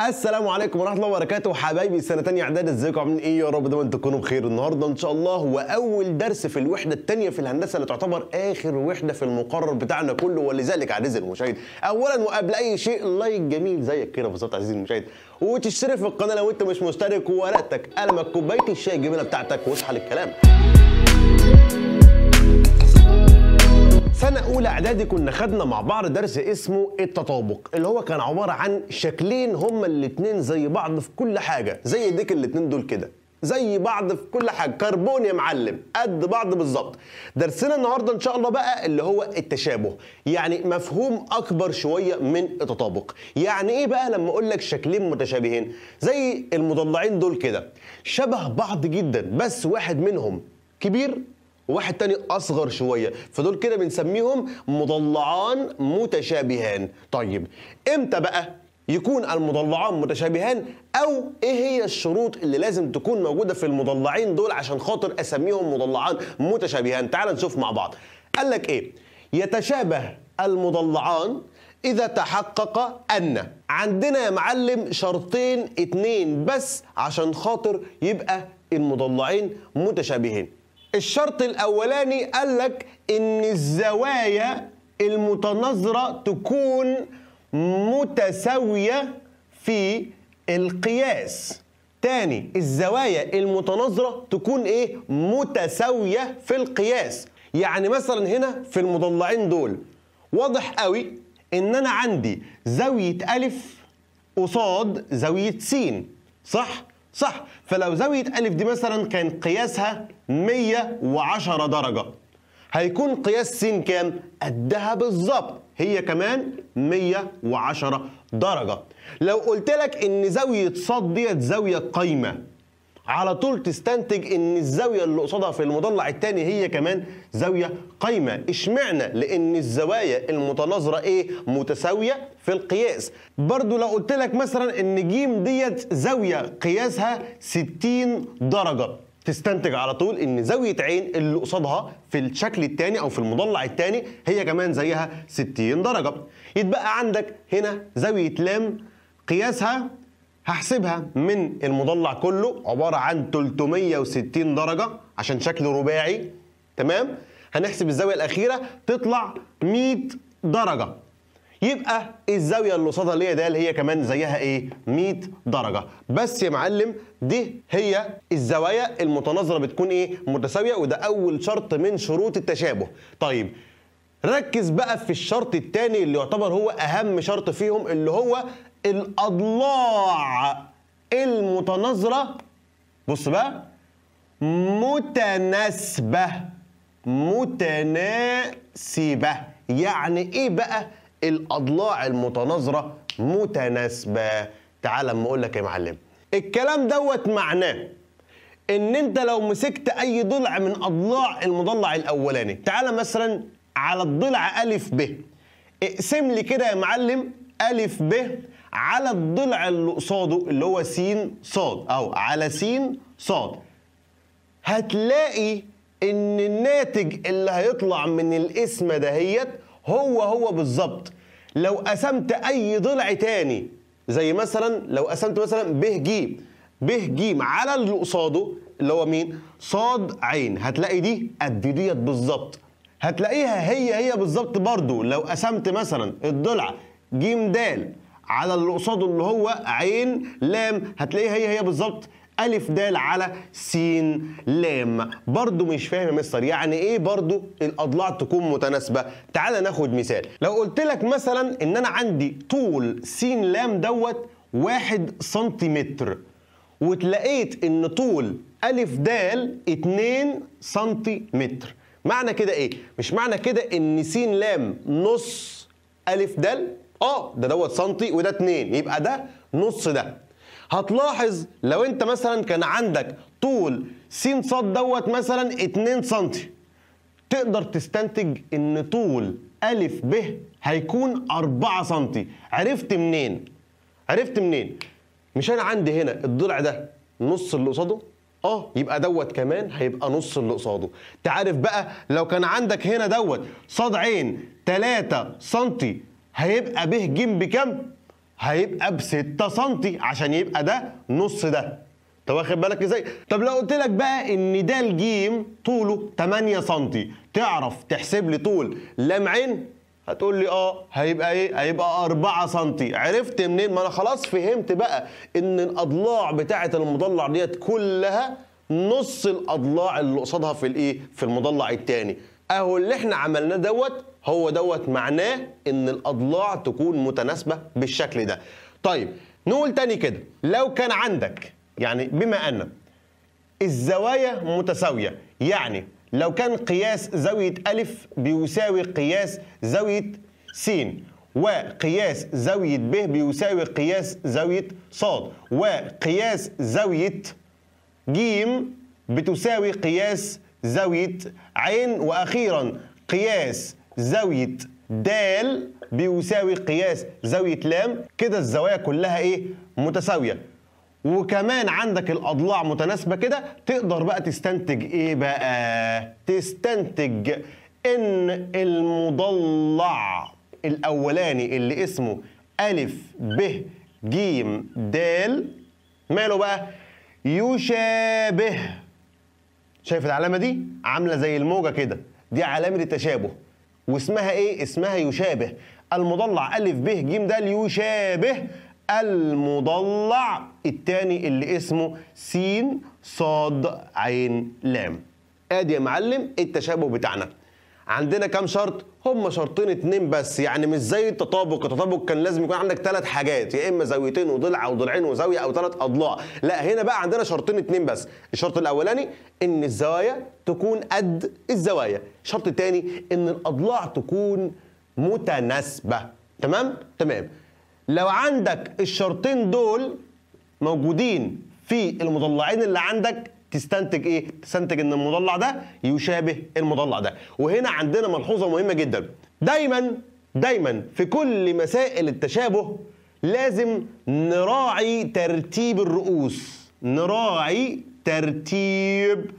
السلام عليكم ورحمه الله وبركاته حبايبي سنه تانية اعداد ازيكم عاملين ايه يا رب دايما تكونوا بخير النهارده ان شاء الله هو اول درس في الوحده الثانيه في الهندسه اللي تعتبر اخر وحده في المقرر بتاعنا كله ولذلك عزيزي المشاهد اولا وقبل اي شيء لايك جميل زيك كده بالظبط عزيزي المشاهد وتشترك في القناه لو انت مش مشترك وورقتك قلمك كوبايه الشاي الجميله بتاعتك واصحى للكلام سنة أولى إعدادي كنا خدنا مع بعض درس اسمه التطابق اللي هو كان عبارة عن شكلين هما الاتنين زي بعض في كل حاجة زي ديك الاتنين دول كده زي بعض في كل حاجة كربون يا معلم قد بعض بالظبط درسنا النهاردة إن شاء الله بقى اللي هو التشابه يعني مفهوم أكبر شوية من التطابق يعني إيه بقى لما أقول لك شكلين متشابهين زي المضلعين دول كده شبه بعض جدا بس واحد منهم كبير وواحد تاني اصغر شويه فدول كده بنسميهم مضلعان متشابهان طيب امتى بقى يكون المضلعان متشابهان او ايه هي الشروط اللي لازم تكون موجوده في المضلعين دول عشان خاطر اسميهم مضلعان متشابهان تعال نشوف مع بعض قال لك ايه يتشابه المضلعان إذا تحقق أن عندنا يا معلم شرطين اتنين بس عشان خاطر يبقى المضلعين متشابهين الشرط الاولاني قال لك ان الزوايا المتناظره تكون متساويه في القياس تاني الزوايا المتناظره تكون ايه متساويه في القياس يعني مثلا هنا في المضلعين دول واضح قوي ان انا عندي زاويه ا قصاد زاويه س صح صح فلو زاوية ألف دي مثلا كان قياسها 110 درجة هيكون قياس س كام؟ قدها بالظبط هي كمان 110 درجة لو قلت لك إن زاوية ص ديت زاوية قايمة على طول تستنتج ان الزاويه اللي قصادها في المضلع الثاني هي كمان زاويه قايمه اشمعنى لان الزوايا المتناظره ايه متساويه في القياس برضو لو قلت لك مثلا ان جيم ديت زاوية قياسها 60 درجة تستنتج على طول ان زاويه عين اللي قصادها في الشكل الثاني او في المضلع الثاني هي كمان زيها 60 درجه يتبقى عندك هنا زاويه لام قياسها هحسبها من المضلع كله عباره عن 360 درجه عشان شكل رباعي تمام هنحسب الزاويه الاخيره تطلع 100 درجه يبقى الزاويه اللي قصادها اللي هي د اللي هي كمان زيها ايه 100 درجه بس يا معلم دي هي الزوايا المتناظره بتكون ايه متساويه وده اول شرط من شروط التشابه طيب ركز بقى في الشرط الثاني اللي يعتبر هو اهم شرط فيهم اللي هو الاضلاع المتناظره بص بقى متناسبه متناسبه يعني ايه بقى الاضلاع المتناظره متناسبه تعال اما اقول لك يا معلم الكلام دوت معناه ان انت لو مسكت اي ضلع من اضلاع المضلع الاولاني تعال مثلا على الضلع ا ب اقسم لي كده يا معلم ا ب على الضلع اللي قصاده اللي هو س ص او على س ص هتلاقي ان الناتج اللي هيطلع من القسمه دهيت هو هو بالظبط لو قسمت اي ضلع تاني زي مثلا لو قسمت مثلا ب ج ب ج على اللي قصاده اللي هو مين ص عين هتلاقي دي قد ديت بالظبط هتلاقيها هي هي بالظبط برضو لو قسمت مثلا الضلع ج د على اللي قصاده اللي هو عين لام هتلاقيها هي هي بالظبط ألف دال على سين لام برضو مش فاهم يا مستر يعني إيه برضو الأضلاع تكون متناسبة تعال ناخد مثال لو قلت لك مثلا إن أنا عندي طول سين لام دوت واحد سنتيمتر وتلاقيت إن طول ألف دال اتنين سنتيمتر معنى كده إيه؟ مش معنى كده إن سين لام نص ألف دال اه ده دوت سنتي وده اتنين يبقى ده نص ده هتلاحظ لو انت مثلا كان عندك طول س ص دوت مثلا 2 سم تقدر تستنتج ان طول أ ب هيكون 4 سم عرفت منين عرفت منين مش انا عندي هنا الضلع ده نص اللي قصاده اه يبقى دوت كمان هيبقى نص اللي قصاده تعرف بقى لو كان عندك هنا دوت ص ع 3 سم هيبقى ب ج بكام هيبقى ب 6 سم عشان يبقى ده نص ده انت واخد بالك ازاي؟ طب لو قلت لك بقى ان ده الجيم طوله 8 سم تعرف تحسب لي طول لام عين؟ هتقول لي اه هيبقى ايه؟ هيبقى 4 سم، عرفت منين؟ ما انا خلاص فهمت بقى ان الاضلاع بتاعه المضلع ديت كلها نص الاضلاع اللي قصادها في الايه؟ في المضلع الثاني، اهو اللي احنا عملناه دوت هو دوت معناه ان الاضلاع تكون متناسبه بالشكل ده طيب نقول تاني كده لو كان عندك يعني بما ان الزوايا متساويه يعني لو كان قياس زاويه الف بيساوي قياس زاويه س وقياس زاويه ب بيساوي قياس زاويه ص وقياس زاويه ج بتساوي قياس زاوية عين وأخيرا قياس زاوية دال بيساوي قياس زاوية لام كده الزوايا كلها إيه متساوية وكمان عندك الأضلاع متناسبة كده تقدر بقى تستنتج إيه بقى تستنتج إن المضلع الأولاني اللي اسمه ألف ب ج د ماله بقى يشابه شايف العلامه دي عامله زي الموجه كده دي علامه التشابه واسمها ايه اسمها يشابه المضلع ا ب ج د يشابه المضلع الثاني اللي اسمه س ص ع لام ادي يا معلم إيه التشابه بتاعنا عندنا كام شرط هم شرطين اتنين بس يعني مش زي التطابق التطابق كان لازم يكون عندك ثلاث حاجات يا اما زاويتين وضلع او ضلعين وزاويه او ثلاث اضلاع لا هنا بقى عندنا شرطين اتنين بس الشرط الاولاني ان الزوايا تكون قد الزوايا الشرط الثاني ان الاضلاع تكون متناسبه تمام تمام لو عندك الشرطين دول موجودين في المضلعين اللي عندك تستنتج ايه؟ تستنتج ان المضلع ده يشابه المضلع ده، وهنا عندنا ملحوظه مهمه جدا، دايما دايما في كل مسائل التشابه لازم نراعي ترتيب الرؤوس، نراعي ترتيب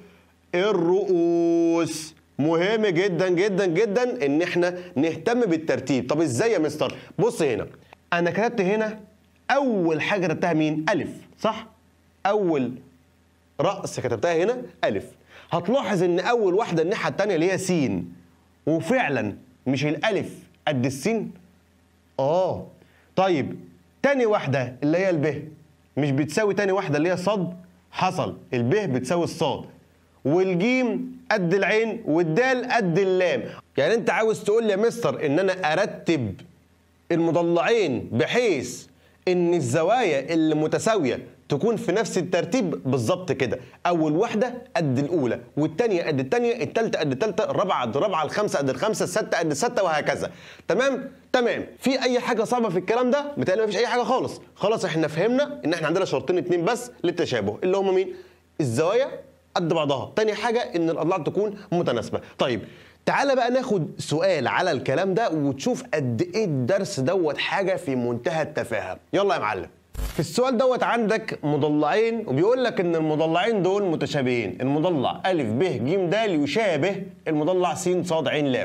الرؤوس مهم جدا جدا جدا ان احنا نهتم بالترتيب طب ازاي يا مستر بص هنا انا كتبت هنا اول حاجه كتبتها مين الف صح اول رأس كتبتها هنا ألف هتلاحظ إن أول واحدة الناحية التانية اللي هي س وفعلا مش الألف قد السين آه طيب تاني واحدة اللي هي الب مش بتساوي تاني واحدة اللي هي صد حصل الب بتساوي الصاد والجيم قد العين والدال قد اللام يعني انت عاوز تقول لي يا مستر ان انا ارتب المضلعين بحيث ان الزوايا اللي متساويه تكون في نفس الترتيب بالظبط كده اول واحده قد الاولى والثانيه قد الثانيه الثالثه قد الثالثه الرابعه قد الرابعه الخامسه قد الخامسه السادسه قد السادسه وهكذا تمام تمام في اي حاجه صعبه في الكلام ده ما مفيش اي حاجه خالص خلاص احنا فهمنا ان احنا عندنا شرطين اتنين بس للتشابه اللي هما مين الزوايا قد بعضها تاني حاجه ان الاضلاع تكون متناسبه طيب تعالى بقى ناخد سؤال على الكلام ده وتشوف قد ايه الدرس دوت حاجه في منتهى التفاهه يلا يا معلم في السؤال دوت عندك مضلعين وبيقول لك ان المضلعين دول متشابهين المضلع ا ب ج د يشابه المضلع س ص ع ل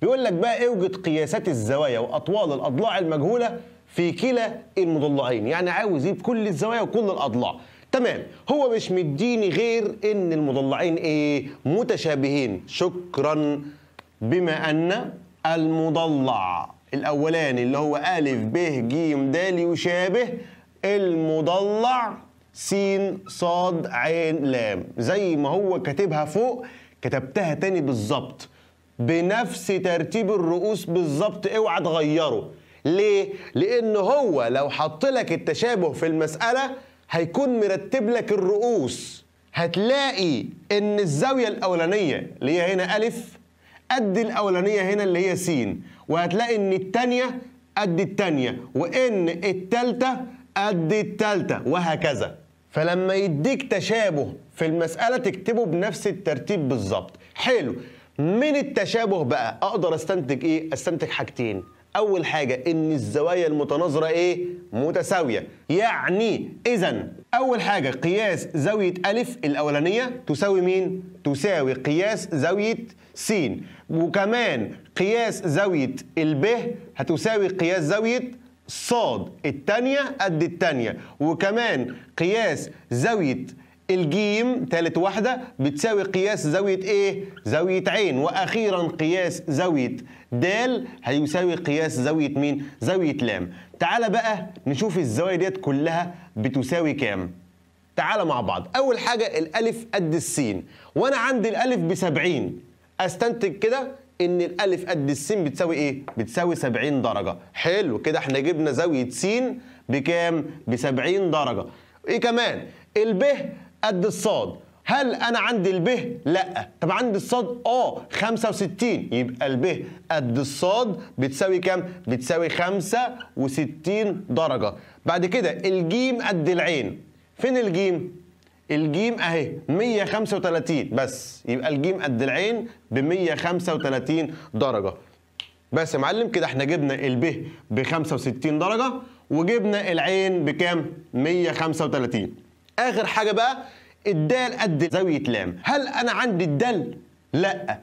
بيقول لك بقى اوجد قياسات الزوايا واطوال الاضلاع المجهوله في كلا المضلعين يعني عاوز يجيب كل الزوايا وكل الاضلاع تمام هو مش مديني غير ان المضلعين ايه متشابهين شكرا بما ان المضلع الاولاني اللي هو الف ب ج د يشابه المضلع س ص ع ل زي ما هو كاتبها فوق كتبتها تاني بالظبط بنفس ترتيب الرؤوس بالظبط اوعى تغيره ليه لان هو لو حط لك التشابه في المساله هيكون مرتب لك الرؤوس هتلاقي ان الزاويه الاولانيه اللي هي هنا أ قد الاولانيه هنا اللي هي س وهتلاقي ان الثانيه قد الثانيه وان الثالثه قد الثالثه وهكذا فلما يديك تشابه في المساله تكتبه بنفس الترتيب بالظبط حلو من التشابه بقى اقدر استنتج ايه استنتج حاجتين اول حاجه ان الزوايا المتناظره ايه متساويه يعني اذا اول حاجه قياس زاويه الف الاولانيه تساوي مين تساوي قياس زاويه س وكمان قياس زاوية الب هتساوي قياس زاوية صاد التانية قد التانية وكمان قياس زاوية الجيم تالت واحدة بتساوي قياس زاوية ايه؟ زاوية عين واخيرا قياس زاوية د هيساوي قياس زاوية مين؟ زاوية لام تعال بقى نشوف الزوايا ديت كلها بتساوي كام تعال مع بعض اول حاجة الالف قد السين وانا عندي الالف بسبعين استنتج كده ان الالف قد السين بتساوي ايه بتساوي 70 درجه حلو كده احنا جبنا زاويه س بكام ب 70 درجه ايه كمان الب قد الصاد هل انا عندي الب لا طب عندي الصاد اه 65 يبقى الب قد الصاد بتساوي كام بتساوي 65 درجه بعد كده الجيم قد العين فين الجيم الجيم اهي 135 بس يبقى الجيم قد العين ب 135 درجه بس يا معلم كده احنا جبنا الب ب 65 درجه وجبنا العين بكام 135 اخر حاجه بقى الدال قد زاويه لام هل انا عندي الدال لا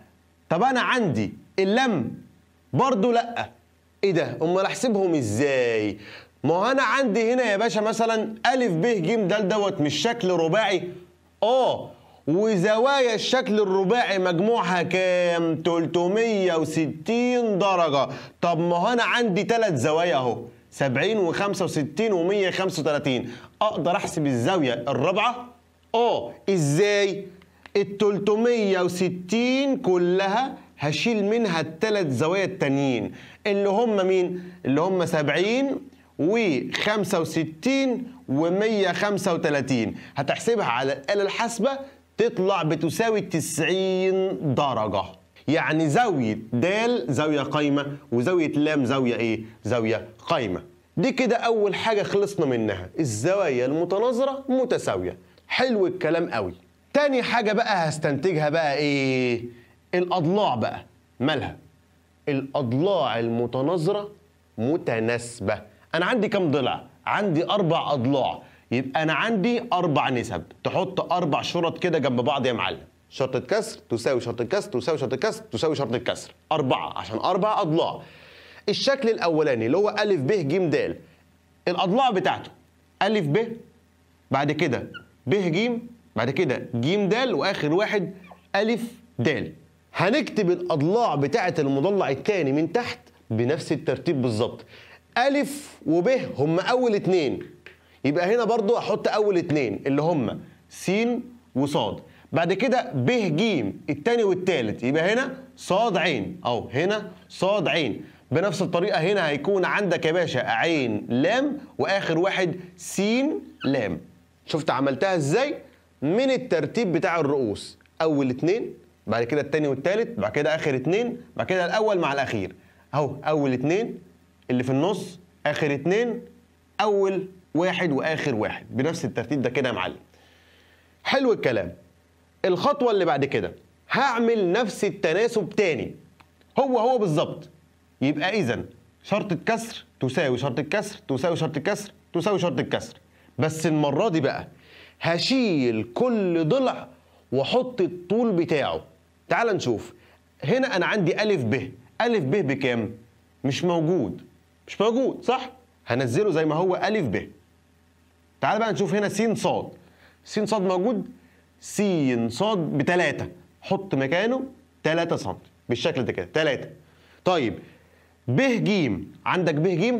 طب انا عندي اللم برضو لا ايه ده امال احسبهم ازاي ما هو انا عندي هنا يا باشا مثلا ا ب ج د دوت مش شكل رباعي اه وزوايا الشكل الرباعي مجموعها كام 360 درجه طب ما هو انا عندي ثلاث زوايا اهو 70 و65 و135 اقدر احسب الزاويه الرابعه اه ازاي ال 360 كلها هشيل منها الثلاث زوايا التانيين اللي هم مين اللي هم 70 و65 و135 هتحسبها على الآلة الحاسبة تطلع بتساوي 90 درجة يعني زاوية د زاوية قايمة وزاوية لام زاوية ايه؟ زاوية قايمة دي كده أول حاجة خلصنا منها الزوايا المتناظرة متساوية حلو الكلام قوي تاني حاجة بقى هستنتجها بقى ايه؟ الأضلاع بقى مالها؟ الأضلاع المتناظرة متناسبة انا عندي كام ضلع عندي اربع اضلاع يبقى انا عندي اربع نسب تحط اربع شرط كده جنب بعض يا معلم شرطة كسر تساوي شرطة كسر تساوي شرطة كسر تساوي شرطة كسر أربعة عشان أربع أضلاع الشكل الأولاني اللي هو ا ب ج د الأضلاع بتاعته ا ب بعد كده ب ج بعد كده ج د وآخر واحد ا د هنكتب الأضلاع بتاعة المضلع الثاني من تحت بنفس الترتيب بالظبط ألف وب هم أول اتنين يبقى هنا برضو أحط أول اتنين اللي هم س وصاد بعد كده ب ج التاني والتالت يبقى هنا صاد عين أو هنا صاد عين بنفس الطريقة هنا هيكون عندك يا باشا عين لام وآخر واحد س لام شفت عملتها ازاي؟ من الترتيب بتاع الرؤوس أول اتنين بعد كده التاني والتالت بعد كده آخر اتنين بعد كده الأول مع الأخير أهو أول اتنين اللي في النص اخر اتنين اول واحد واخر واحد بنفس الترتيب ده كده يا معلم حلو الكلام الخطوه اللي بعد كده هعمل نفس التناسب تاني هو هو بالظبط يبقى اذا شرط الكسر تساوي شرط الكسر تساوي شرط الكسر تساوي شرط الكسر بس المره دي بقى هشيل كل ضلع واحط الطول بتاعه تعال نشوف هنا انا عندي ا ب ا ب بكام مش موجود مش موجود صح هنزله زي ما هو الف ب تعال بقى نشوف هنا س ص س ص موجود س ص بتلاتة حط مكانه 3 سم بالشكل ده كده 3 طيب ب ج عندك ب ج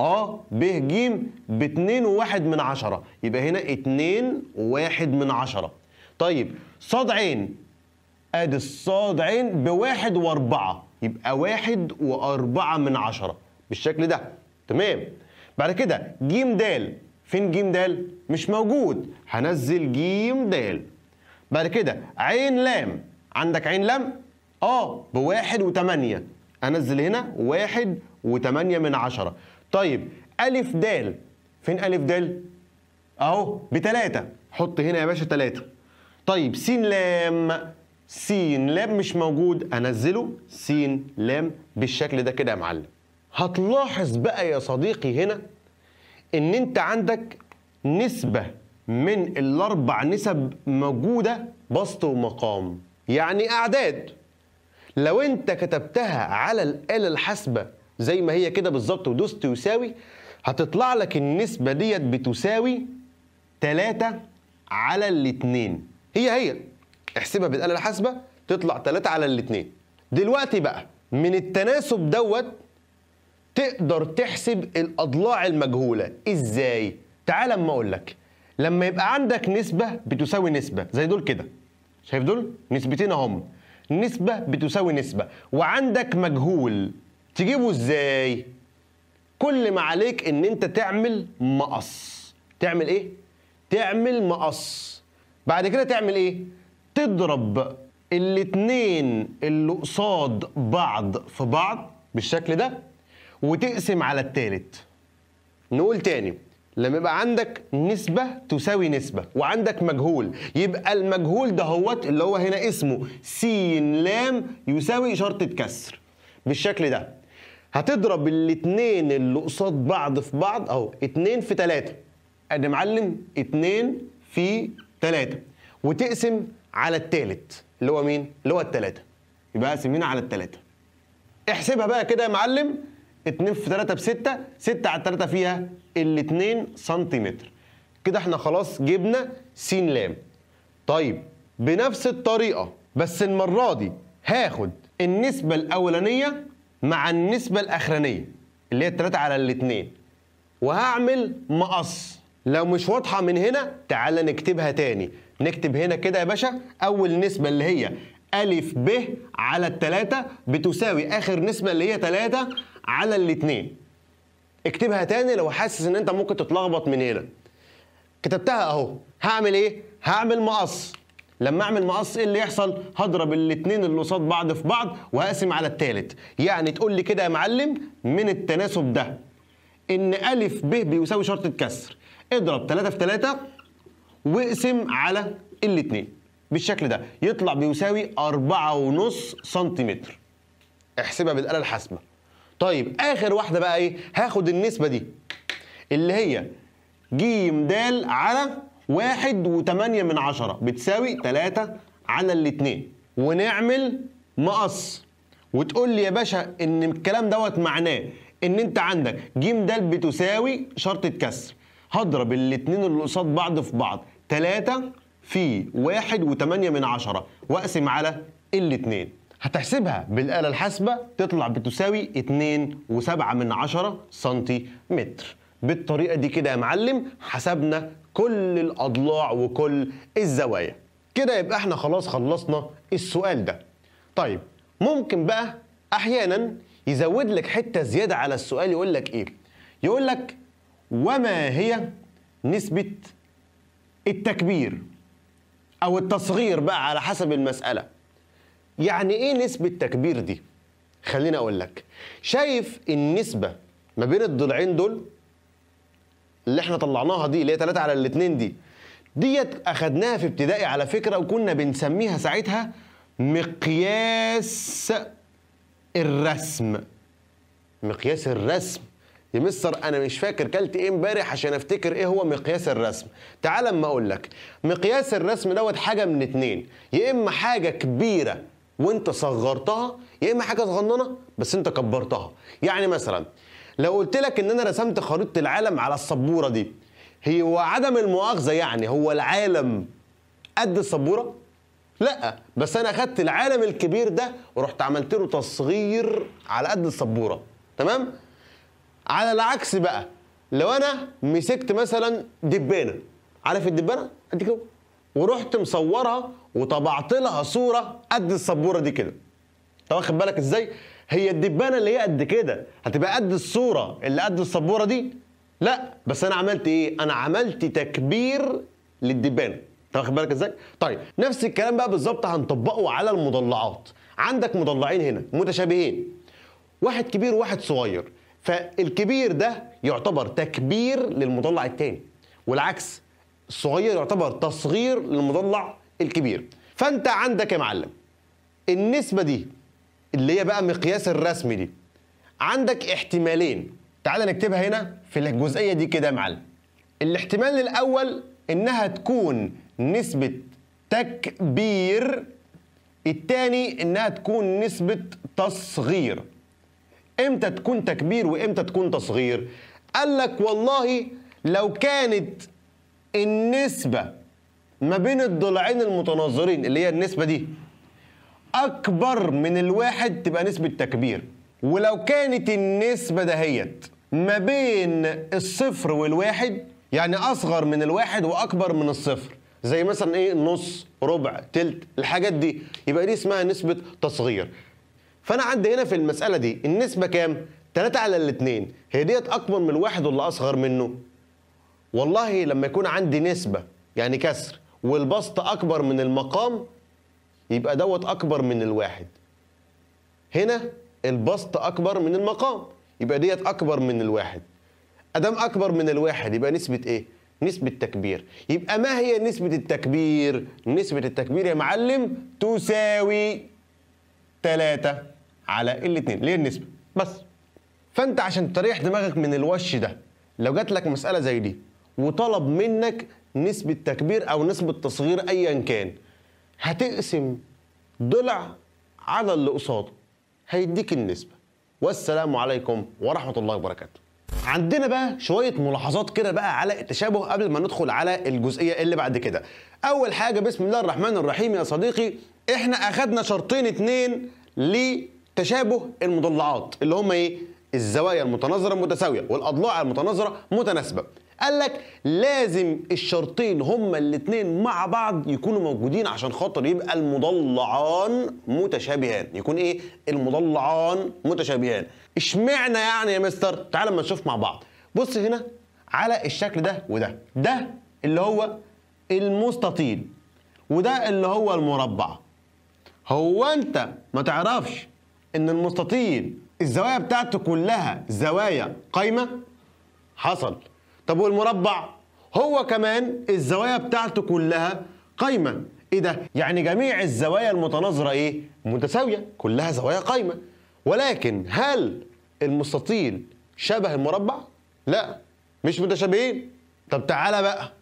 اه ب ج ب 2 و1 من 10 يبقى هنا 2 و1 من 10 طيب ص عين ادي الصاد عين بواحد واربعة يبقى واحد واربعة من عشرة بالشكل ده تمام بعد كده جيم دال فين جيم دال مش موجود هنزل جيم دال بعد كده عين لام عندك عين لام اه بواحد وتمانية انزل هنا واحد وتمانية من عشرة طيب ألف دال فين ألف دال؟ أهو بتلاتة حط هنا يا باشا تلاتة طيب سين لام سين لام مش موجود أنزله سين لام بالشكل ده كده يا معلم هتلاحظ بقى يا صديقي هنا ان انت عندك نسبة من الاربع نسب موجودة بسط ومقام يعني اعداد لو انت كتبتها على الآلة الحاسبة زي ما هي كده بالظبط ودوست يساوي هتطلع لك النسبة ديت بتساوي 3 على الاتنين هي هي احسبها بالآلة الحاسبة تطلع 3 على الاتنين دلوقتي بقى من التناسب دوت تقدر تحسب الأضلاع المجهولة إزاي؟ تعال أما أقول لك لما يبقى عندك نسبة بتساوي نسبة زي دول كده شايف دول؟ نسبتين هم نسبة بتساوي نسبة وعندك مجهول تجيبه إزاي؟ كل ما عليك إن أنت تعمل مقص تعمل إيه؟ تعمل مقص بعد كده تعمل إيه؟ تضرب الاتنين اللي قصاد بعض في بعض بالشكل ده وتقسم على الثالث نقول تاني لما يبقى عندك نسبة تساوي نسبة وعندك مجهول يبقى المجهول ده هوت اللي هو هنا اسمه س لام يساوي إشارة كسر بالشكل ده هتضرب الاتنين اللي قصاد بعض في بعض اهو اتنين في تلاتة ادي معلم اتنين في تلاتة وتقسم على التالت اللي هو مين؟ اللي هو التلاتة يبقى قاسمين على التلاتة احسبها بقى كده يا معلم 2 في 3 ب 6 6 على 3 فيها ال 2 سنتيمتر كده احنا خلاص جبنا س لام طيب بنفس الطريقه بس المره دي هاخد النسبه الاولانيه مع النسبه الاخرانيه اللي هي 3 على ال 2 وهعمل مقص لو مش واضحه من هنا تعالى نكتبها تاني نكتب هنا كده يا باشا اول نسبه اللي هي أ ب على التلاتة بتساوي آخر نسبة اللي هي تلاتة على الاثنين اكتبها تاني لو حاسس ان انت ممكن تتلخبط من هنا كتبتها اهو هعمل ايه هعمل مقص لما اعمل مقص ايه اللي يحصل هضرب الاثنين اللي قصاد بعض في بعض وهقسم على الثالث يعني تقول لي كده يا معلم من التناسب ده ان ا ب بيساوي شرط الكسر اضرب 3 في 3 واقسم على الاثنين بالشكل ده يطلع بيساوي 4.5 سنتيمتر احسبها بالاله الحاسبه طيب اخر واحده بقى ايه هاخد النسبه دي اللي هي ج د على واحد وتمانية من عشرة بتساوي تلاتة على الاتنين ونعمل مقص وتقول لي يا باشا ان الكلام دوت معناه ان انت عندك ج د بتساوي شرط الكسر هضرب الاتنين اللي قصاد بعض في بعض تلاتة في واحد وتمانية من عشرة واقسم على الاتنين هتحسبها بالآلة الحاسبة تطلع بتساوي 2.7 من عشرة سنتيمتر بالطريقة دي كده يا معلم حسبنا كل الأضلاع وكل الزوايا كده يبقى احنا خلاص خلصنا السؤال ده طيب ممكن بقى أحيانا يزود لك حتة زيادة على السؤال يقول لك إيه يقول لك وما هي نسبة التكبير أو التصغير بقى على حسب المسألة يعني ايه نسبه تكبير دي خليني اقول لك شايف النسبه ما بين الضلعين دول اللي احنا طلعناها دي اللي هي 3 على الاثنين دي ديت اخدناها في ابتدائي على فكره وكنا بنسميها ساعتها مقياس الرسم مقياس الرسم يا مستر انا مش فاكر كلت ايه امبارح عشان افتكر ايه هو مقياس الرسم تعال اما اقول لك مقياس الرسم دوت حاجه من اتنين يا اما حاجه كبيره وانت صغرتها يا اما حاجه صغننه بس انت كبرتها يعني مثلا لو قلت لك ان انا رسمت خريطه العالم على السبوره دي هي وعدم المؤاخذه يعني هو العالم قد السبوره لا بس انا اخدت العالم الكبير ده ورحت عملت له تصغير على قد السبوره تمام على العكس بقى لو انا مسكت مثلا دبانه عارف الدبانه ادي كده ورحت مصورها وطبعت لها صوره قد السبوره دي كده انت واخد بالك ازاي هي الدبانه اللي هي قد كده هتبقى قد الصوره اللي قد السبوره دي لا بس انا عملت ايه انا عملت تكبير للدبانه انت واخد بالك ازاي طيب نفس الكلام بقى بالظبط هنطبقه على المضلعات عندك مضلعين هنا متشابهين واحد كبير وواحد صغير فالكبير ده يعتبر تكبير للمضلع الثاني والعكس الصغير يعتبر تصغير للمضلع الكبير فانت عندك يا معلم النسبه دي اللي هي بقى مقياس الرسمي دي عندك احتمالين تعال نكتبها هنا في الجزئيه دي كده يا معلم الاحتمال الاول انها تكون نسبه تكبير الثاني انها تكون نسبه تصغير امتى تكون تكبير وامتى تكون تصغير قال لك والله لو كانت النسبة ما بين الضلعين المتناظرين اللي هي النسبة دي أكبر من الواحد تبقى نسبة تكبير ولو كانت النسبة دهيت ما بين الصفر والواحد يعني أصغر من الواحد وأكبر من الصفر زي مثلا إيه نص ربع تلت الحاجات دي يبقى دي اسمها نسبة تصغير فأنا عندي هنا في المسألة دي النسبة كام؟ 3 على الاتنين هي ديت أكبر من الواحد ولا أصغر منه؟ والله لما يكون عندي نسبة يعني كسر والبسط أكبر من المقام يبقى دوت أكبر من الواحد هنا البسط أكبر من المقام يبقى ديت أكبر من الواحد أدام أكبر من الواحد يبقى نسبة إيه؟ نسبة تكبير يبقى ما هي نسبة التكبير؟ نسبة التكبير يا معلم تساوي 3 على الاتنين ليه النسبة؟ بس فأنت عشان تريح دماغك من الوش ده لو جات لك مسألة زي دي وطلب منك نسبة تكبير أو نسبة تصغير أيا كان هتقسم ضلع على اللي قصاده هيديك النسبة والسلام عليكم ورحمة الله وبركاته عندنا بقى شوية ملاحظات كده بقى على التشابه قبل ما ندخل على الجزئية اللي بعد كده أول حاجة بسم الله الرحمن الرحيم يا صديقي احنا أخدنا شرطين اتنين لتشابه المضلعات اللي هما ايه الزوايا المتناظرة متساوية والأضلاع المتناظرة متناسبة قال لك لازم الشرطين هما الاثنين مع بعض يكونوا موجودين عشان خاطر يبقى المضلعان متشابهان يكون ايه المضلعان متشابهان اشمعنى يعني يا مستر تعال اما نشوف مع بعض بص هنا على الشكل ده وده ده اللي هو المستطيل وده اللي هو المربع هو انت ما تعرفش ان المستطيل الزوايا بتاعته كلها زوايا قايمه حصل طب والمربع هو كمان الزوايا بتاعته كلها قايمه ايه ده يعني جميع الزوايا المتناظره ايه متساويه كلها زوايا قايمه ولكن هل المستطيل شبه المربع لا مش متشابهين طب تعالى بقى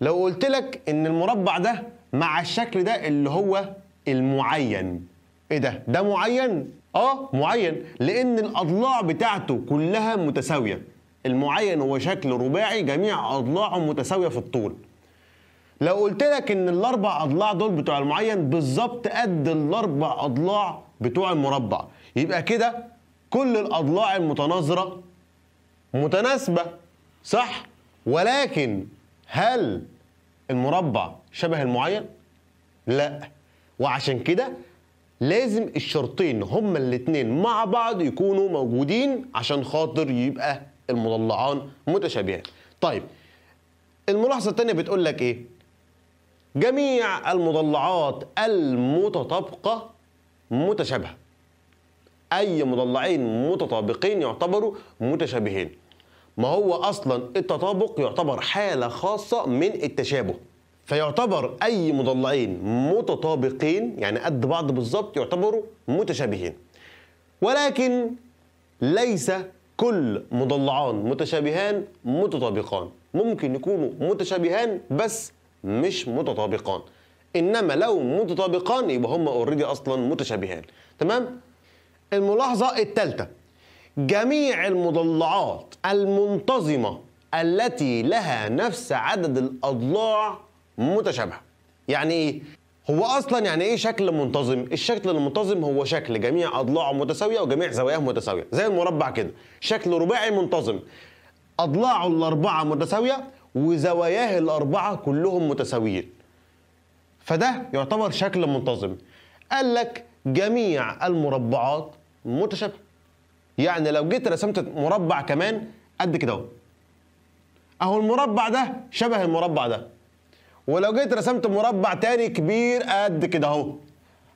لو قلت لك ان المربع ده مع الشكل ده اللي هو المعين ايه ده ده معين اه معين لان الاضلاع بتاعته كلها متساويه المعين هو شكل رباعي جميع اضلاعه متساويه في الطول لو قلت لك ان الاربع اضلاع دول بتوع المعين بالظبط قد الاربع اضلاع بتوع المربع يبقى كده كل الاضلاع المتناظره متناسبه صح ولكن هل المربع شبه المعين لا وعشان كده لازم الشرطين هما الاتنين مع بعض يكونوا موجودين عشان خاطر يبقى المضلعان متشابهان طيب الملاحظه الثانيه بتقول لك ايه جميع المضلعات المتطابقه متشابهه اي مضلعين متطابقين يعتبروا متشابهين ما هو اصلا التطابق يعتبر حاله خاصه من التشابه فيعتبر اي مضلعين متطابقين يعني قد بعض بالظبط يعتبروا متشابهين ولكن ليس كل مضلعان متشابهان متطابقان ممكن يكونوا متشابهان بس مش متطابقان انما لو متطابقان يبقى هما اوريدي اصلا متشابهان تمام الملاحظه الثالثه جميع المضلعات المنتظمه التي لها نفس عدد الاضلاع متشابهه يعني ايه هو اصلا يعني ايه شكل منتظم الشكل المنتظم هو شكل جميع اضلاعه متساويه وجميع زواياه متساويه زي المربع كده شكل رباعي منتظم اضلاعه الاربعه متساويه وزواياه الاربعه كلهم متساويين فده يعتبر شكل منتظم قال لك جميع المربعات متشابهه يعني لو جيت رسمت مربع كمان قد كده اهو المربع ده شبه المربع ده ولو جيت رسمت مربع تاني كبير قد كده اهو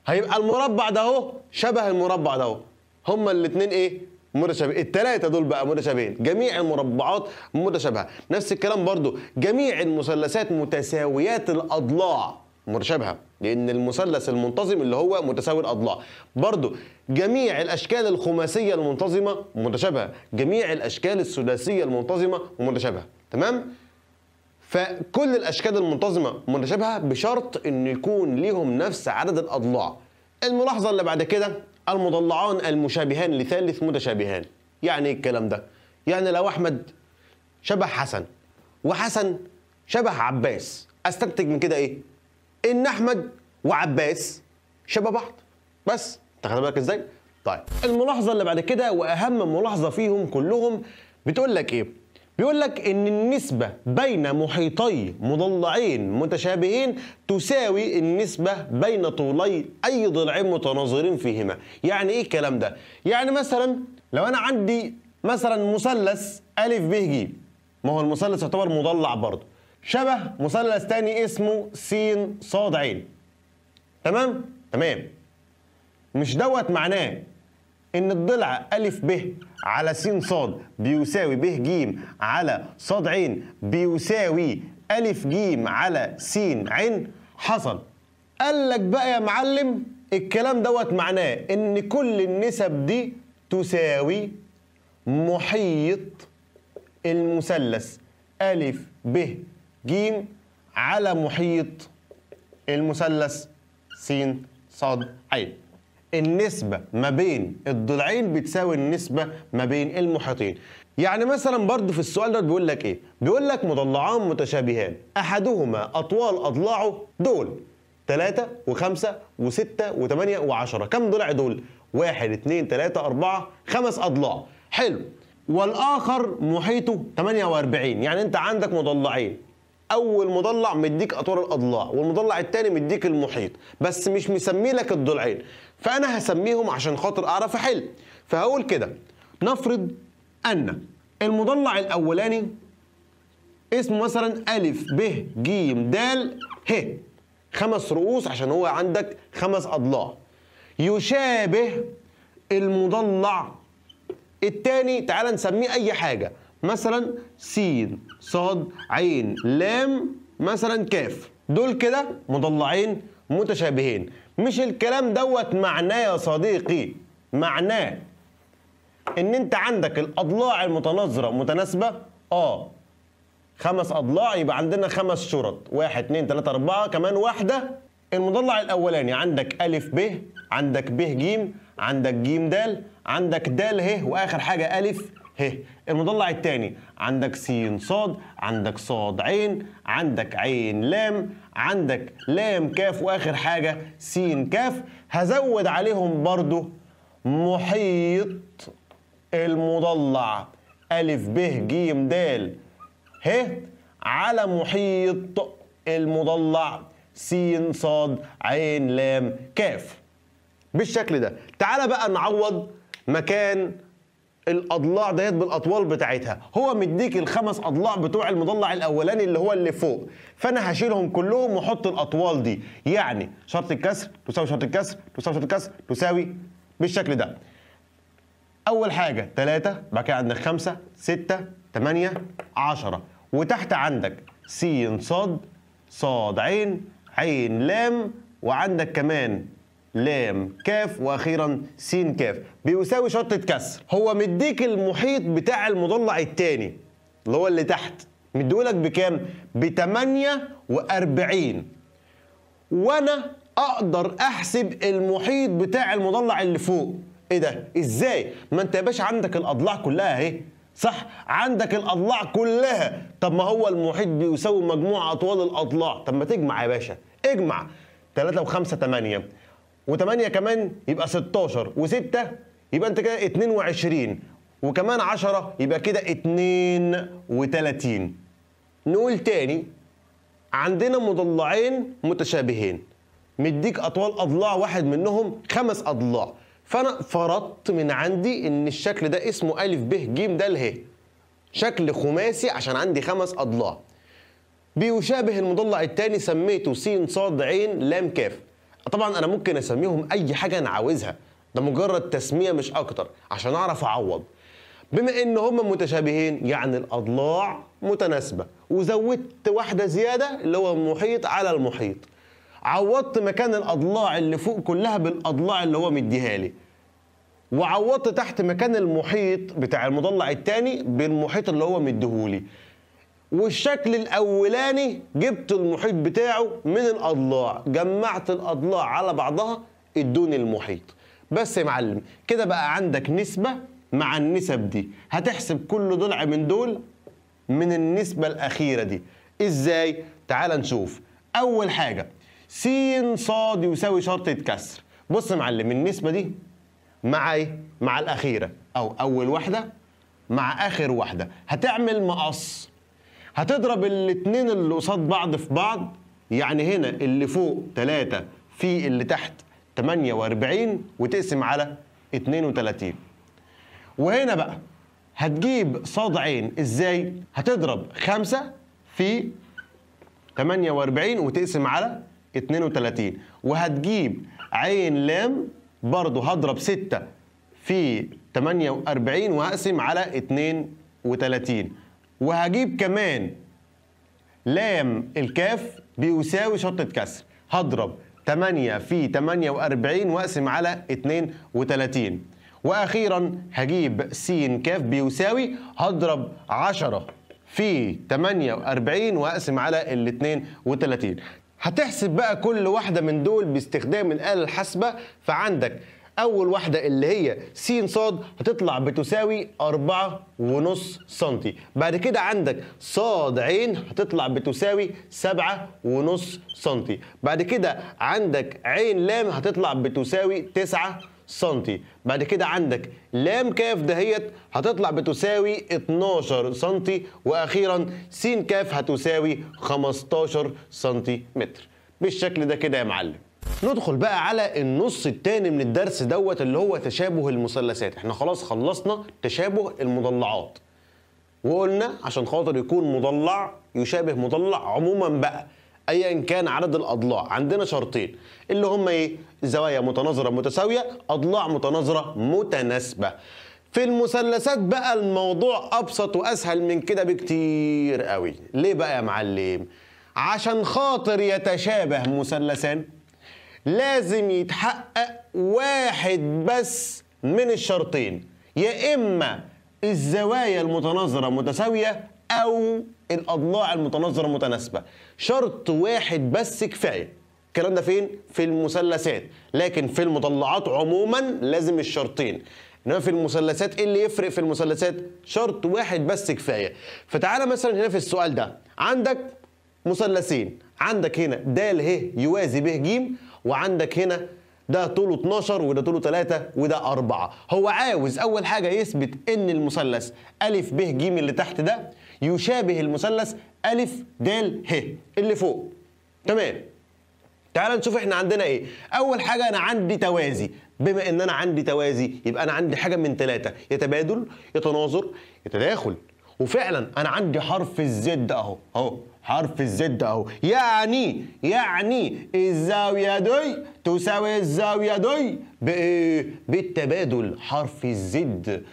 هيبقى المربع ده اهو شبه المربع ده اهو هما الاثنين ايه متشابهين الثلاثه دول بقى متشابهين جميع المربعات متشابهه نفس الكلام برضو جميع المثلثات متساويات الاضلاع متشابهه لان المثلث المنتظم اللي هو متساوي الاضلاع برضو جميع الاشكال الخماسيه المنتظمه متشابهه جميع الاشكال الثلاثيه المنتظمه متشابهه تمام فكل الاشكال المنتظمه متشابهه بشرط ان يكون ليهم نفس عدد الاضلاع الملاحظه اللي بعد كده المضلعان المشابهان لثالث متشابهان يعني ايه الكلام ده يعني لو احمد شبه حسن وحسن شبه عباس استنتج من كده ايه ان احمد وعباس شبه بعض بس انت خد بالك ازاي طيب الملاحظه اللي بعد كده واهم ملاحظه فيهم كلهم بتقول لك ايه بيقول لك ان النسبة بين محيطي مضلعين متشابهين تساوي النسبة بين طولي اي ضلعين متناظرين فيهما يعني ايه الكلام ده يعني مثلا لو انا عندي مثلا مثلث ا ب ج ما هو المثلث يعتبر مضلع برضه شبه مثلث تاني اسمه س ص ع تمام تمام مش دوت معناه ان الضلع ا ب على س ص بيساوي ب ج على ص ع بيساوي ا ج على س ع حصل قال لك بقى يا معلم الكلام دوت معناه ان كل النسب دي تساوي محيط المثلث ا ب ج على محيط المثلث س ص ع النسبة ما بين الضلعين بتساوي النسبة ما بين المحيطين يعني مثلا برضه في السؤال ده بيقول لك ايه بيقول لك مضلعان متشابهان احدهما اطوال اضلاعه دول 3 و5 و6 و8 و10 كم ضلع دول 1 2 3 4 5 اضلاع حلو والاخر محيطه 48 يعني انت عندك مضلعين اول مضلع مديك اطوال الاضلاع والمضلع الثاني مديك المحيط بس مش مسمي لك الضلعين فأنا هسميهم عشان خاطر أعرف أحل فهقول كده نفرض أن المضلع الأولاني اسمه مثلا ألف ب ج د ه خمس رؤوس عشان هو عندك خمس أضلاع يشابه المضلع التاني تعال نسميه أي حاجة مثلا س ص ع لام مثلا ك دول كده مضلعين متشابهين مش الكلام دوت معناه يا صديقي معناه ان انت عندك الاضلاع المتناظره متناسبه اه خمس اضلاع يبقى عندنا خمس شرط واحد اتنين تلاته اربعه كمان واحده المضلع الاولاني عندك الف ب عندك ب ج عندك ج د عندك د ه واخر حاجه الف ه المضلع الثاني عندك س ص عندك ص ع عندك ع لام عندك لام كاف واخر حاجه سين كاف هزود عليهم برضو محيط المضلع ألف ب ج د ه على محيط المضلع س ص ع لام كاف بالشكل ده تعال بقى نعوض مكان الاضلاع ديت بالاطوال بتاعتها هو مديك الخمس اضلاع بتوع المضلع الاولاني اللي هو اللي فوق فانا هشيلهم كلهم واحط الاطوال دي يعني شرط الكسر تساوي شرط الكسر تساوي شرط الكسر تساوي بالشكل ده اول حاجه 3 بعد كده عندك 5 6 8 10 وتحت عندك س ص ص ع ع ل وعندك كمان لام كاف واخيرا سين كاف بيساوي شطة كسر هو مديك المحيط بتاع المضلع الثاني اللي هو اللي تحت مديهولك بكام ب 48 وانا اقدر احسب المحيط بتاع المضلع اللي فوق ايه ده ازاي ما انت يا باشا عندك الاضلاع كلها اهي صح عندك الاضلاع كلها طب ما هو المحيط بيساوي مجموع اطوال الاضلاع طب ما تجمع يا باشا اجمع 3 و5 8 و8 كمان يبقى 16 و6 يبقى انت كده 22 وكمان 10 يبقى كده 32 نقول تاني عندنا مضلعين متشابهين مديك اطوال اضلاع واحد منهم خمس اضلاع فانا فرضت من عندي ان الشكل ده اسمه ا ب ج د ه شكل خماسي عشان عندي خمس اضلاع بيشابه المضلع الثاني سميته س ص ع ل ك طبعا انا ممكن اسميهم اي حاجه انا عاوزها ده مجرد تسميه مش اكتر عشان اعرف اعوض بما ان هم متشابهين يعني الاضلاع متناسبه وزودت واحده زياده اللي هو المحيط على المحيط عوضت مكان الاضلاع اللي فوق كلها بالاضلاع اللي هو مديها لي وعوضت تحت مكان المحيط بتاع المضلع الثاني بالمحيط اللي هو مديهولي والشكل الاولاني جبت المحيط بتاعه من الاضلاع جمعت الاضلاع على بعضها ادوني المحيط بس يا معلم كده بقى عندك نسبه مع النسب دي هتحسب كل ضلع من دول من النسبه الاخيره دي ازاي تعال نشوف اول حاجه س ص يساوي شرطه كسر بص يا معلم النسبه دي مع ايه مع الاخيره او اول واحده مع اخر واحده هتعمل مقص هتضرب الاثنين اللي قصاد بعض في بعض يعني هنا اللي فوق 3 في اللي تحت 48 وتقسم على 32 وهنا بقى هتجيب ص ع ازاي هتضرب 5 في 48 وتقسم على 32 وهتجيب ع ل برضه هضرب 6 في 48 وهقسم على 32 وهجيب كمان لام الكاف بيساوي شطة كسر هضرب 8 في 48 واقسم على 32 واخيرا هجيب س ك بيساوي هضرب 10 في 48 واقسم على ال 32 هتحسب بقى كل واحده من دول باستخدام الآلة الحاسبة فعندك اول واحده اللي هي س ص هتطلع بتساوي 4 ونص سنتي بعد كده عندك ص ع هتطلع بتساوي 7 ونص سنتي بعد كده عندك ع ل هتطلع بتساوي 9 سنتي بعد كده عندك لام كاف دهيت هتطلع بتساوي 12 سنتي واخيرا س ك هتساوي 15 سنتي متر بالشكل ده كده يا معلم ندخل بقى على النص الثاني من الدرس دوت اللي هو تشابه المثلثات احنا خلاص خلصنا تشابه المضلعات وقلنا عشان خاطر يكون مضلع يشابه مضلع عموما بقى ايا كان عدد الاضلاع عندنا شرطين اللي هم ايه زوايا متناظره متساويه اضلاع متناظره متناسبه في المثلثات بقى الموضوع ابسط واسهل من كده بكتير قوي ليه بقى يا معلم عشان خاطر يتشابه مثلثان لازم يتحقق واحد بس من الشرطين يا إما الزوايا المتناظرة متساوية أو الأضلاع المتناظرة متناسبة شرط واحد بس كفاية الكلام ده فين؟ في المثلثات لكن في المطلعات عموما لازم الشرطين انما في المثلثات ايه اللي يفرق في المثلثات؟ شرط واحد بس كفايه. فتعالى مثلا هنا في السؤال ده عندك مثلثين، عندك هنا د ه يوازي ب ج وعندك هنا ده طوله 12 وده طوله 3 وده 4 هو عاوز اول حاجه يثبت ان المثلث ا ب ج اللي تحت ده يشابه المثلث ا د ه اللي فوق تمام تعال نشوف احنا عندنا ايه اول حاجه انا عندي توازي بما ان انا عندي توازي يبقى انا عندي حاجه من ثلاثه يتبادل يتناظر يتداخل وفعلا انا عندي حرف الزد اهو اهو حرف الزد اهو يعني يعني الزاويه دي تساوي الزاويه دي بايه بالتبادل حرف الزد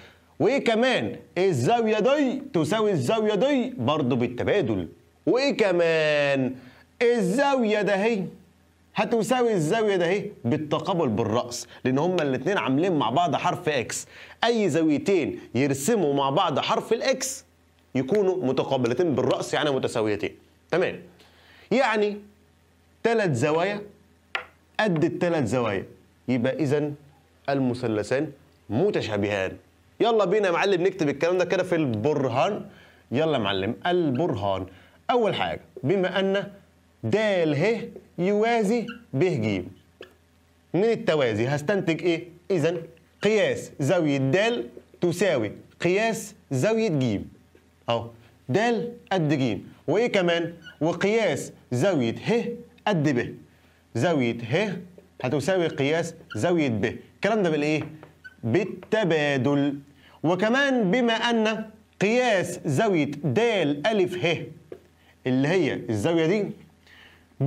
وايه كمان الزاويه دي تساوي الزاويه دي برضه بالتبادل وايه كمان الزاويه ده هي هتساوي الزاويه ده بالتقابل بالراس لان هما الاثنين عاملين مع بعض حرف اكس اي زاويتين يرسموا مع بعض حرف الاكس يكونوا متقابلتين بالراس يعني متساويتين تمام يعني ثلاث زوايا قد الثلاث زوايا يبقى اذا المثلثان متشابهان يلا بينا يا معلم نكتب الكلام ده كده في البرهان يلا يا معلم البرهان اول حاجه بما ان د ه يوازي ب ج من التوازي هستنتج ايه اذا قياس زاويه د تساوي قياس زاويه ج اهو د قد ج وايه كمان وقياس زاويه ه قد ب زاويه ه هتساوي قياس زاويه ب الكلام ده بالايه بالتبادل وكمان بما ان قياس زاويه د ا ه اللي هي الزاويه دي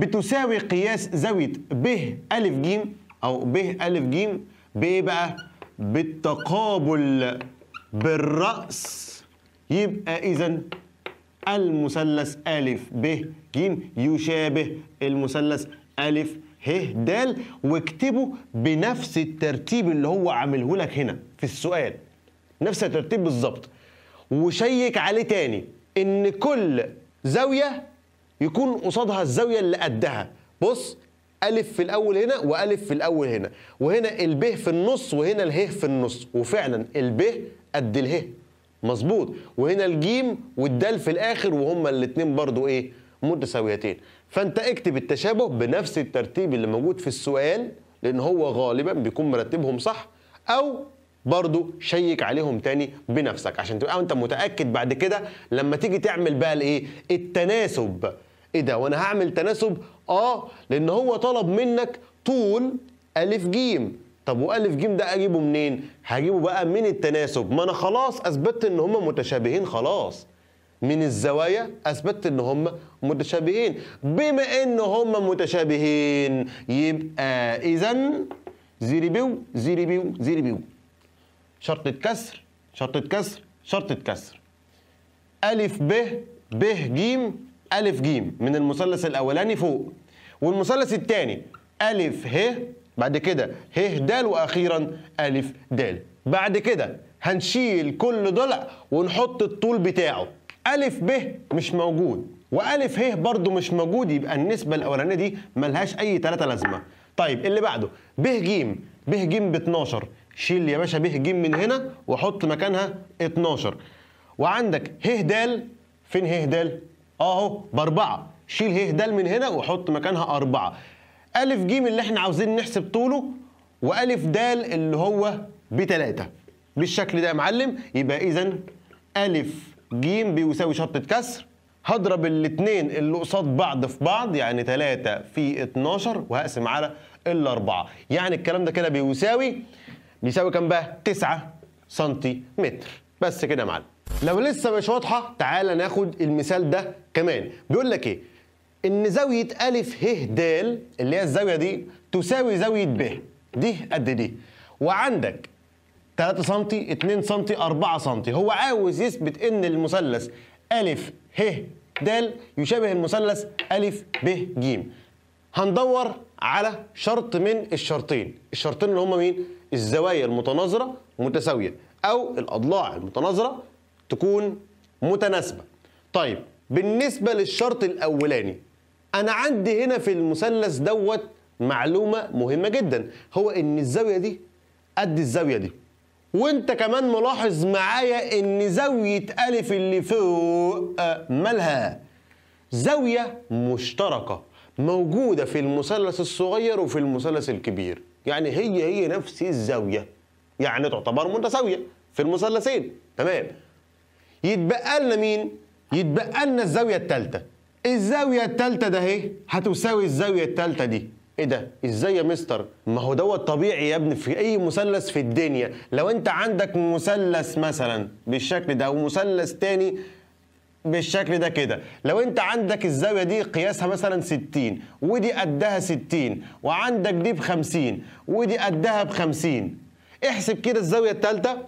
بتساوي قياس زاويه ب ا ج او ب ا ج بايه بقى بالتقابل بالراس يبقى اذا المثلث ألف ب ج يشابه المثلث ألف ه د واكتبه بنفس الترتيب اللي هو عامله لك هنا في السؤال نفس الترتيب بالظبط وشيك عليه تاني ان كل زاويه يكون قصادها الزاويه اللي قدها بص ألف في الأول هنا وألف في الأول هنا وهنا الب في النص وهنا اله في النص وفعلا الب قد اله مظبوط وهنا الجيم والدال في الاخر وهما الاثنين برضو ايه متساويتين فانت اكتب التشابه بنفس الترتيب اللي موجود في السؤال لان هو غالبا بيكون مرتبهم صح او برضو شيك عليهم تاني بنفسك عشان تبقى انت متاكد بعد كده لما تيجي تعمل بقى الايه التناسب ايه ده وانا هعمل تناسب اه لان هو طلب منك طول ا جيم طب والف جيم ده اجيبه منين هجيبه بقى من التناسب ما انا خلاص اثبتت ان هم متشابهين خلاص من الزوايا اثبتت ان هم متشابهين بما ان هم متشابهين يبقى اذا زيربيو زيربيو زيربيو شرطة كسر شرطة كسر شرطة كسر ألف ب ب ج ألف ج من المثلث الأولاني فوق والمثلث الثاني ألف ه بعد كده ه د واخيرا ا د بعد كده هنشيل كل ضلع ونحط الطول بتاعه ا ب مش موجود والف ه برضو مش موجود يبقى النسبه الاولانيه دي ملهاش اي ثلاثه لازمه طيب اللي بعده ب ج ب ج ب 12 شيل يا باشا ب ج من هنا وحط مكانها 12 وعندك ه د فين ه د اهو باربعه شيل ه د من هنا وحط مكانها اربعه ألف جيم اللي احنا عاوزين نحسب طوله وألف دال اللي هو بتلاتة بالشكل ده يا معلم يبقى إذا ألف جيم بيساوي شطة كسر هضرب الاثنين اللي قصاد بعض في بعض يعني 3 في 12 وهقسم على الأربعة يعني الكلام ده كده بيساوي بيساوي كام بقى؟ 9 سنتيمتر بس كده يا معلم لو لسه مش واضحة تعالى ناخد المثال ده كمان بيقول لك إيه؟ ان زاويه ا ه د اللي هي الزاويه دي تساوي زاويه ب دي قد دي وعندك 3 سم 2 سم 4 سم هو عاوز يثبت ان المثلث ا ه د يشابه المثلث ا ب ج هندور على شرط من الشرطين الشرطين اللي هما مين الزوايا المتناظره متساويه او الاضلاع المتناظره تكون متناسبه طيب بالنسبه للشرط الاولاني انا عندي هنا في المثلث دوت معلومه مهمه جدا هو ان الزاويه دي قد الزاويه دي وانت كمان ملاحظ معايا ان زاويه الف اللي فوق آه، مالها زاويه مشتركه موجوده في المثلث الصغير وفي المثلث الكبير يعني هي هي نفس الزاويه يعني تعتبر متساويه في المثلثين تمام يتبقى لنا مين يتبقى لنا الزاويه الثالثه الزاويه الثالثه ده اهي هتساوي الزاويه الثالثه دي ايه ده ازاي يا مستر ما هو دوت طبيعي يا ابني في اي مثلث في الدنيا لو انت عندك مثلث مثلا بالشكل ده ومثلث تاني بالشكل ده كده لو انت عندك الزاويه دي قياسها مثلا 60 ودي قدها 60 وعندك دي ب 50 ودي قدها ب 50 احسب كده الزاويه الثالثه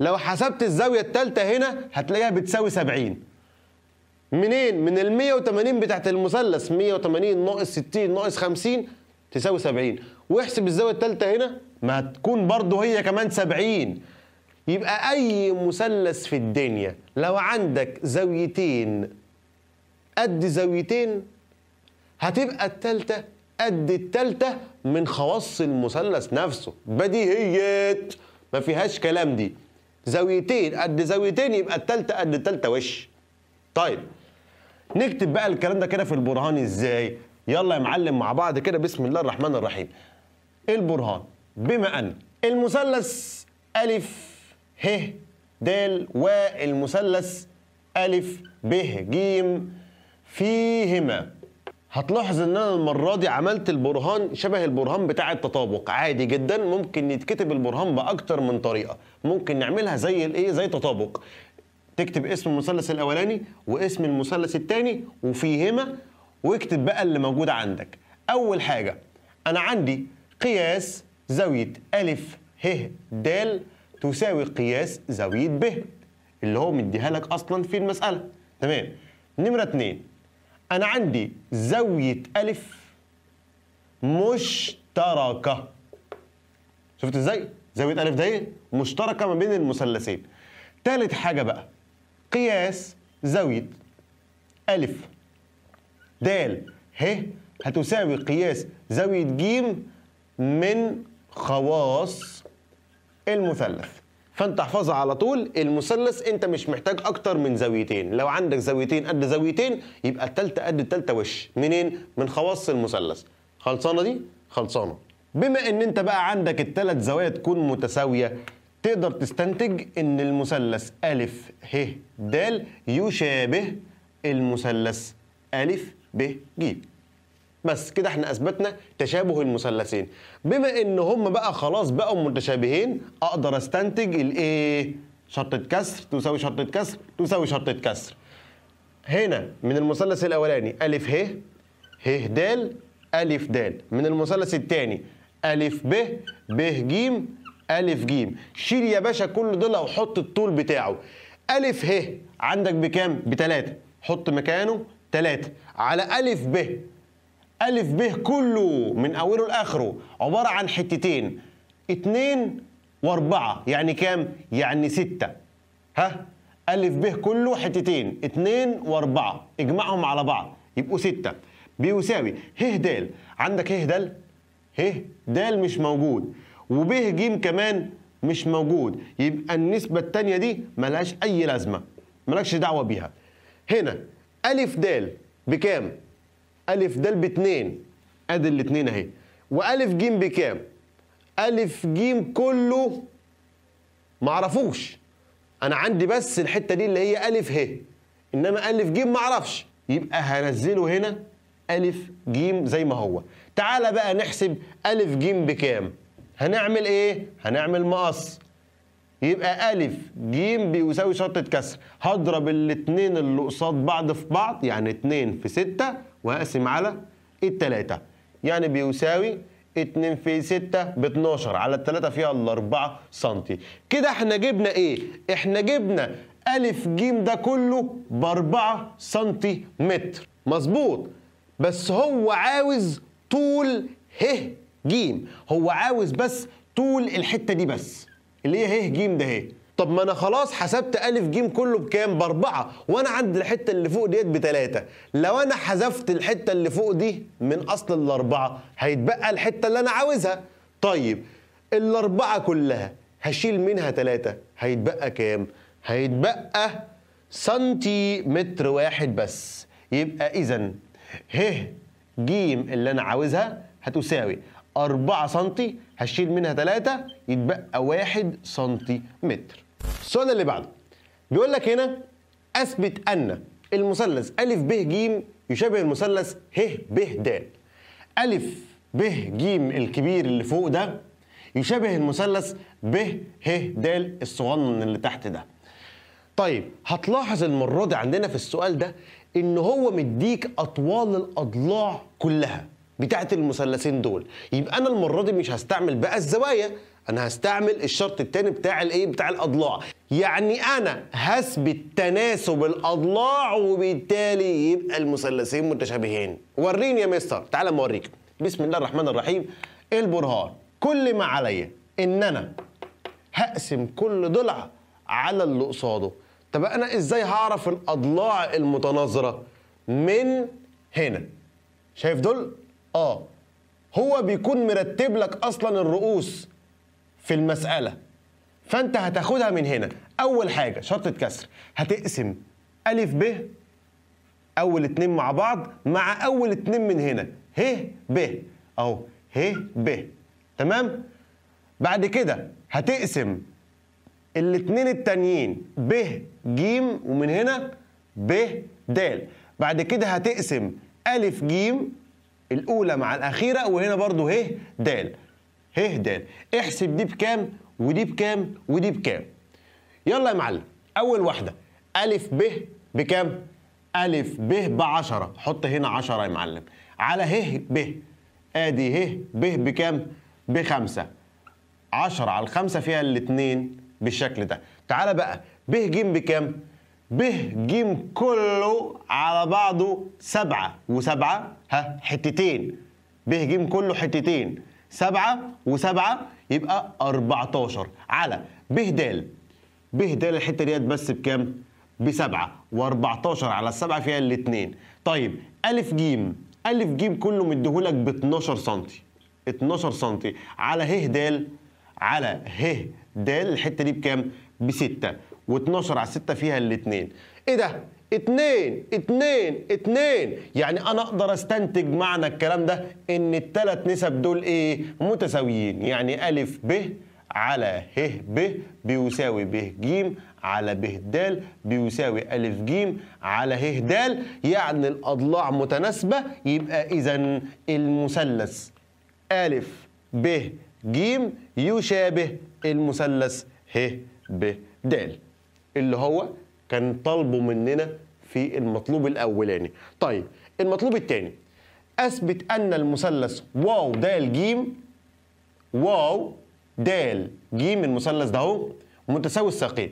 لو حسبت الزاويه الثالثه هنا هتلاقيها بتساوي 70 منين من ال 180 بتاعت المثلث 180 ناقص 60 ناقص 50 تساوي 70 واحسب الزاويه الثالثه هنا ما هتكون برضه هي كمان 70 يبقى اي مثلث في الدنيا لو عندك زاويتين قد زاويتين هتبقى الثالثه قد الثالثه من خواص المثلث نفسه بديهيات ما فيهاش كلام دي زاويتين قد زاويتين يبقى الثالثه قد الثالثه وش طيب نكتب بقى الكلام ده كده في البرهان ازاي يلا يا معلم مع بعض كده بسم الله الرحمن الرحيم البرهان بما ان المثلث الف ه د والمثلث الف ب ج فيهما هتلاحظ ان انا المره دي عملت البرهان شبه البرهان بتاع التطابق عادي جدا ممكن يتكتب البرهان باكتر من طريقه ممكن نعملها زي الايه زي تطابق تكتب اسم المثلث الاولاني واسم المثلث الثاني وفيهما واكتب بقى اللي موجود عندك اول حاجه انا عندي قياس زاويه ا ه د تساوي قياس زاويه ب اللي هو مديها لك اصلا في المساله تمام نمره 2 انا عندي زاويه ا مشتركه شفت ازاي زاويه ا دي مشتركه ما بين المثلثين تالت حاجه بقى قياس زاوية ألف د ه هتساوي قياس زاوية ج من خواص المثلث فانت احفظها على طول المثلث انت مش محتاج اكتر من زاويتين لو عندك زاويتين قد زاويتين يبقى التالتة قد التالتة وش منين من خواص المثلث خلصانة دي خلصانة بما ان انت بقى عندك التلات زوايا تكون متساوية تقدر تستنتج ان المثلث ا ه د يشابه المثلث ا ب ج بس كده احنا اثبتنا تشابه المثلثين بما ان هم بقى خلاص بقوا متشابهين اقدر استنتج الايه شرطه كسر تساوي شرطه كسر تساوي شرطه كسر هنا من المثلث الاولاني ا ه ه د أ د من المثلث الثاني أ ب ب ج ألف جيم شيل يا باشا كل ضلع وحط الطول بتاعه ألف ه عندك بكام؟ بتلاتة حط مكانه تلاتة على ألف ب ألف ب كله من أوله لآخره عبارة عن حتتين اتنين وأربعة يعني كام؟ يعني ستة ها؟ ألف ب كله حتتين اتنين وأربعة اجمعهم على بعض يبقوا ستة بيساوي ه د عندك ه د ه د مش موجود وبه جيم كمان مش موجود يبقى النسبة التانية دي ملهاش أي لازمة ملكش دعوة بيها هنا ألف دال بكام؟ ألف دال باتنين أدي الاتنين أهي وألف جيم بكام؟ ألف جيم كله معرفوش أنا عندي بس الحتة دي اللي هي ألف ه إنما ألف جيم معرفش يبقى هنزله هنا ألف جيم زي ما هو تعال بقى نحسب ألف جيم بكام؟ هنعمل ايه هنعمل مقص يبقى ألف جيم بيساوي شرطة كسر هضرب الاتنين اللي قصاد بعض في بعض يعني اتنين في ستة وهقسم على التلاتة يعني بيساوي اتنين في ستة باتناشر على التلاتة فيها الأربعة سنتي كده احنا جبنا ايه؟ احنا جبنا ألف جيم ده كله بأربعة سنتي متر مظبوط بس هو عاوز طول ه جيم هو عاوز بس طول الحته دي بس اللي هي ه جيم ده ه طب ما انا خلاص حسبت الف جيم كله بكام باربعه وانا عند الحته اللي فوق ديت بتلاته لو انا حذفت الحته اللي فوق دي من اصل الاربعه هيتبقى الحته اللي انا عاوزها طيب الاربعه كلها هشيل منها تلاته هيتبقى كام هيتبقى سنتيمتر واحد بس يبقى اذا ه ج اللي انا عاوزها هتساوي 4 سم هشيل منها 3 يتبقى 1 سم السؤال اللي بعده بيقول لك هنا اثبت ان المثلث ا ب ج يشابه المثلث ه ب د ا ب ج الكبير اللي فوق ده يشابه المثلث ب ه د الصغنن اللي تحت ده طيب هتلاحظ المره دي عندنا في السؤال ده ان هو مديك اطوال الاضلاع كلها بتاعت المثلثين دول يبقى انا المره دي مش هستعمل بقى الزوايا انا هستعمل الشرط التاني بتاع الايه بتاع الاضلاع يعني انا هثبت تناسب الاضلاع وبالتالي يبقى المثلثين متشابهين وريني يا مستر تعالى اما اوريك بسم الله الرحمن الرحيم البرهان كل ما عليا ان انا هقسم كل ضلع على اللي قصاده طب انا ازاي هعرف الاضلاع المتناظره من هنا شايف دول اه هو بيكون مرتب لك اصلا الرؤوس في المساله فانت هتاخدها من هنا اول حاجه شرطه كسر هتقسم الف ب اول اتنين مع بعض مع اول اتنين من هنا ه ب اهو ه ب تمام بعد كده هتقسم الاتنين التانيين ب ج ومن هنا ب د بعد كده هتقسم أ ج الاولى مع الاخيره وهنا برضو ه د ه د احسب دي بكام ودي بكام ودي بكام يلا يا معلم اول واحده ا ب بكام ا ب ب 10 حط هنا 10 يا معلم على ه ب ادي ه ب بكام بخمسة 10 على الخمسة فيها الاثنين بالشكل ده تعالى بقى ب ج بكام به جيم كله على بعضه سبعة وسبعة ها حتتين به جيم كله حتتين سبعة وسبعة يبقى 14 على به دال به دال الحتة ديت بس بكام؟ بسبعة و14 على السبعة فيها الاتنين طيب ألف جيم ألف جيم كله مديهولك ب 12 سنتي 12 سنتي على ه دال على ه دال الحتة دي بكام؟ بستة و12 على 6 فيها الاثنين ايه ده اتنين اتنين اتنين يعني انا اقدر استنتج معنى الكلام ده ان التلات نسب دول ايه متساويين يعني الف ب على ه ب بيساوي ب ج على ب د بيساوي ألف ج على ه د يعني الأضلاع متناسبة يبقى إذا المثلث ألف ب ج يشابه المثلث ه ب د اللي هو كان طالبه مننا في المطلوب الاولاني طيب المطلوب الثاني اثبت ان المثلث واو د ج واو د ج المثلث ده اهو متساوي الساقين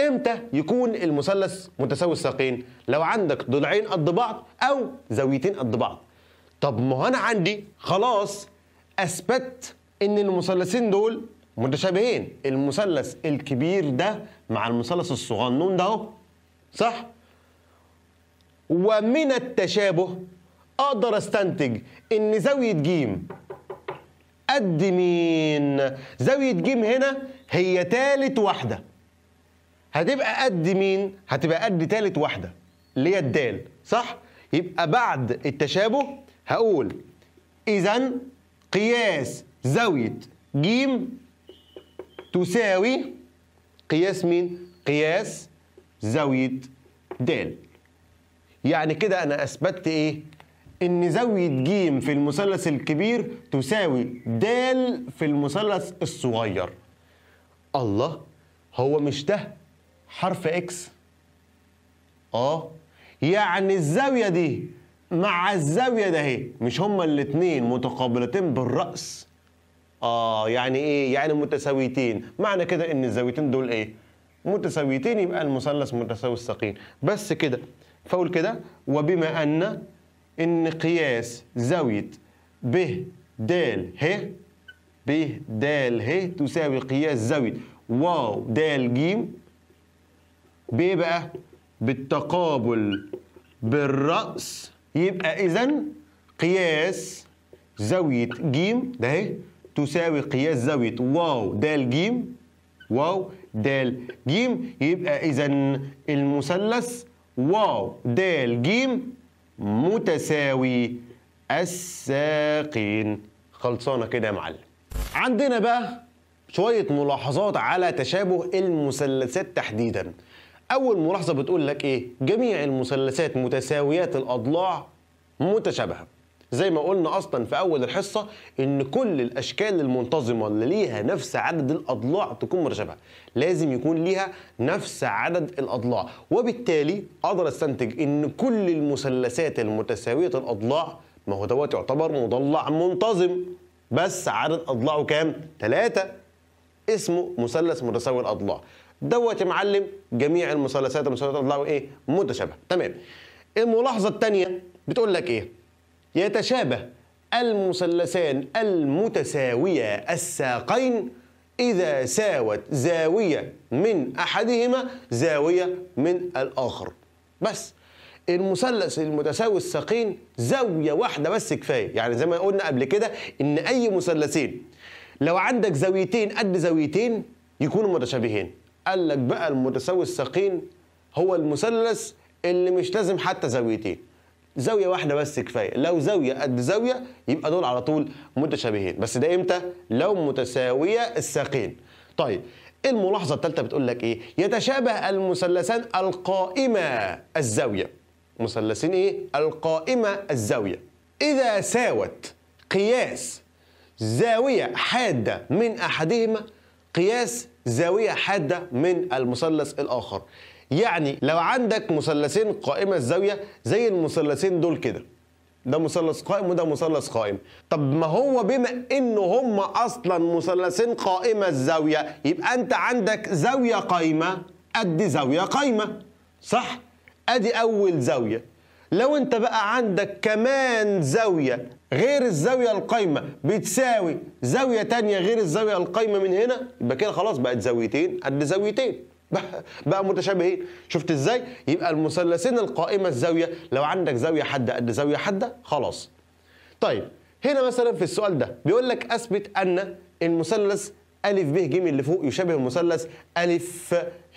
امتى يكون المثلث متساوي الساقين لو عندك ضلعين قد بعض او زاويتين قد بعض طب ما انا عندي خلاص اثبت ان المثلثين دول متشابهين المثلث الكبير ده مع المثلث الصغنون ده اهو صح ومن التشابه اقدر استنتج ان زاويه ج قد مين زاويه ج هنا هي تالت واحده هتبقى قد مين هتبقى قد تالت واحده اللي هي الدال صح يبقى بعد التشابه هقول اذا قياس زاويه ج تساوي قياس مين؟ قياس زاوية د يعني كده أنا أثبتت إيه؟ إن زاوية ج في المثلث الكبير تساوي د في المثلث الصغير الله هو مش ده حرف إكس؟ آه يعني الزاوية دي مع الزاوية ده مش هما الاتنين متقابلتين بالرأس اه يعني ايه يعني متساويتين معنى كده ان الزاويتين دول ايه متساويتين يبقى المثلث متساوي الساقين بس كده فقول كده وبما ان ان قياس زاويه ب د ه ب د ه تساوي قياس زاويه واو د ج بايه بقى بالتقابل بالرأس يبقى اذا قياس زاويه ج ده اهي تساوي قياس زاوية واو د ج واو د ج يبقى إذا المثلث واو د ج متساوي الساقين خلصانة كده يا معلم عندنا بقى شوية ملاحظات على تشابه المثلثات تحديدا أول ملاحظة بتقول لك إيه؟ جميع المثلثات متساويات الأضلاع متشابهة زي ما قلنا اصلا في اول الحصه ان كل الاشكال المنتظمه اللي ليها نفس عدد الاضلاع تكون مرشفه لازم يكون ليها نفس عدد الاضلاع وبالتالي اقدر استنتج ان كل المثلثات المتساويه الاضلاع ما هو دوت يعتبر مضلع منتظم بس عدد اضلاعه كام؟ ثلاثة اسمه مثلث متساوي الاضلاع دوت يا معلم جميع المثلثات المتساويه الاضلاع ايه؟ متشابهه تمام الملاحظه الثانيه بتقول لك ايه؟ يتشابه المثلثان المتساوية الساقين إذا ساوت زاوية من أحدهما زاوية من الآخر بس المثلث المتساوي الساقين زاوية واحدة بس كفاية يعني زي ما قلنا قبل كده إن أي مثلثين لو عندك زاويتين قد زاويتين يكونوا متشابهين قال لك بقى المتساوي الساقين هو المثلث اللي مش لازم حتى زاويتين زاويه واحده بس كفايه لو زاويه قد زاويه يبقى دول على طول متشابهين بس ده امتى لو متساويه الساقين طيب إيه الملاحظه الثالثه بتقول لك ايه يتشابه المثلثان القائمه الزاويه مثلثين ايه القائمه الزاويه اذا ساوت قياس زاويه حاده من احدهما قياس زاويه حاده من المثلث الاخر يعني لو عندك مثلثين قائمه الزاويه زي المثلثين دول كده ده مثلث قائم وده مثلث قائم طب ما هو بما ان هما اصلا مثلثين قائمه الزاويه يبقى انت عندك زاويه قايمه قد زاويه قايمه صح ادي اول زاويه لو انت بقى عندك كمان زاويه غير الزاويه القايمه بتساوي زاويه تانية غير الزاويه القايمه من هنا يبقى كده خلاص بقت زاويتين قد زاويتين بقى متشابهين شفت ازاي يبقى المثلثين القائمه الزاويه لو عندك زاويه حاده قد زاويه حاده خلاص طيب هنا مثلا في السؤال ده بيقول لك اثبت ان المثلث ا ب ج اللي فوق يشابه المثلث ا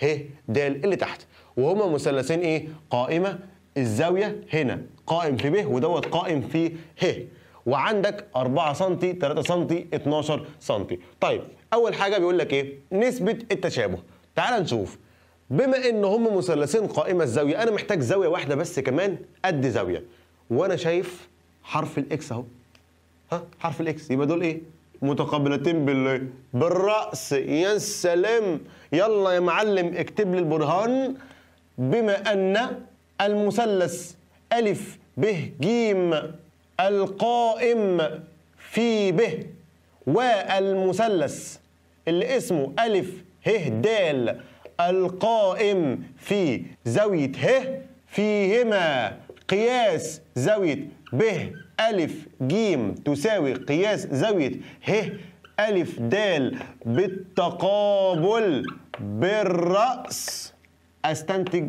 ه د اللي تحت وهما مثلثين ايه قائمه الزاويه هنا قائم في ب ودوت قائم في ه وعندك 4 سم 3 سم 12 سم طيب اول حاجه بيقول لك ايه نسبه التشابه تعال نشوف بما ان هم مثلثين قائمه الزاويه انا محتاج زاويه واحده بس كمان قد زاويه وانا شايف حرف الاكس اهو ها حرف الاكس يبقى دول ايه متقابلتين بال بالراس يا سلام يلا يا معلم اكتب لي البرهان بما ان المثلث الف ب ج القائم في ب والمثلث اللي اسمه ألف د القائم في زاوية ه فيهما قياس زاوية ب ألف جيم تساوي قياس زاوية ه ألف د بالتقابل بالرأس أستنتج